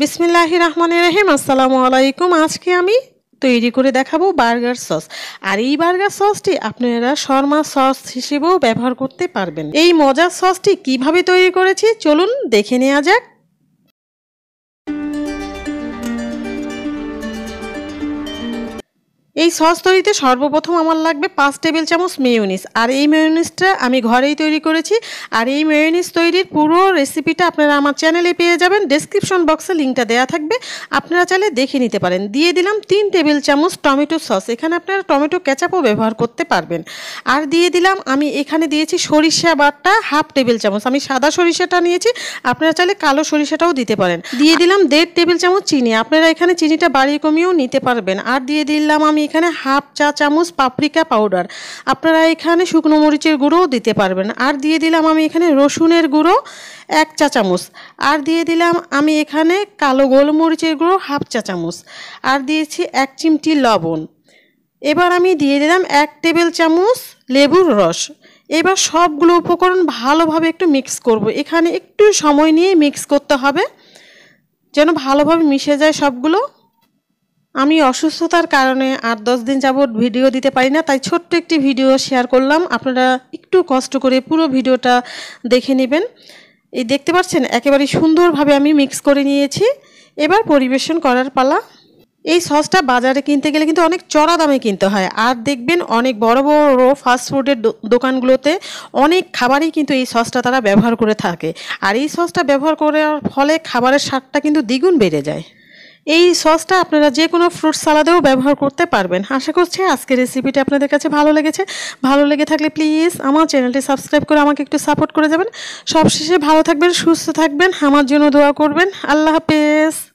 বিসমিল্লাহ রহমান রহিম আসসালামু আলাইকুম আজকে আমি তৈরি করে দেখাবো বার্গার সস আর এই বার্গার সসটি আপনারা শর্মা সস হিসেবেও ব্যবহার করতে পারবেন এই মজার সসটি কিভাবে তৈরি করেছি চলুন দেখে নেওয়া যাক এই সস তৈরিতে সর্বপ্রথম আমার লাগবে পাঁচ টেবিল চামচ মেয়োনিস আর এই মেয়োনিসটা আমি ঘরেই তৈরি করেছি আর এই মেয়োনিস তৈরির পুরো রেসিপিটা আপনারা আমার চ্যানেলে পেয়ে যাবেন ডেসক্রিপশন বক্সে লিঙ্কটা দেওয়া থাকবে আপনারা চাইলে দেখে নিতে পারেন দিয়ে দিলাম তিন টেবিল চামচ টমেটো সস এখানে আপনারা টমেটো ক্যাচাপও ব্যবহার করতে পারবেন আর দিয়ে দিলাম আমি এখানে দিয়েছি সরিষা বাটটা হাফ টেবিল চামচ আমি সাদা সরিষাটা নিয়েছি আপনারা চাইলে কালো সরিষাটাও দিতে পারেন দিয়ে দিলাম দেড় টেবিল চামচ চিনি আপনারা এখানে চিনিটা বাড়িয়ে কমিয়েও নিতে পারবেন আর দিয়ে দিলাম আমি এখানে হাফ চা চামচ পাপরিকা পাউডার আপনারা এখানে শুকনো মরিচের গুঁড়োও দিতে পারবেন আর দিয়ে দিলাম আমি এখানে রসুনের গুঁড়ো এক চা চামচ আর দিয়ে দিলাম আমি এখানে কালো গোলমরিচের গুঁড়ো হাফ চা চামচ আর দিয়েছি এক চিমটি লবণ এবার আমি দিয়ে দিলাম এক টেবিল চামচ লেবুর রস এবার সবগুলো উপকরণ ভালোভাবে একটু মিক্স করব। এখানে একটু সময় নিয়ে মিক্স করতে হবে যেন ভালোভাবে মিশে যায় সবগুলো আমি অসুস্থতার কারণে আট দশ দিন যাবৎ ভিডিও দিতে পারি না তাই ছোট্ট একটি ভিডিও শেয়ার করলাম আপনারা একটু কষ্ট করে পুরো ভিডিওটা দেখে নেবেন এই দেখতে পাচ্ছেন একেবারে সুন্দরভাবে আমি মিক্স করে নিয়েছি এবার পরিবেশন করার পালা এই সসটা বাজারে কিনতে গেলে কিন্তু অনেক চড়া দামে কিনতে হয় আর দেখবেন অনেক বড় বড় ফাস্টফুডের দোকানগুলোতে অনেক খাবারই কিন্তু এই সসটা তারা ব্যবহার করে থাকে আর এই সসটা ব্যবহার করার ফলে খাবারের স্বাদটা কিন্তু দ্বিগুণ বেড়ে যায় এই সসটা আপনারা যে কোনো ফ্রুট সালাদেও ব্যবহার করতে পারবেন আশা করছি আজকের রেসিপিটা আপনাদের কাছে ভালো লেগেছে ভালো লেগে থাকলে প্লিজ আমার চ্যানেলটি সাবস্ক্রাইব করে আমাকে একটু সাপোর্ট করে যাবেন সবশেষে ভালো থাকবেন সুস্থ থাকবেন আমার জন্য দোয়া করবেন আল্লাহ হাফেজ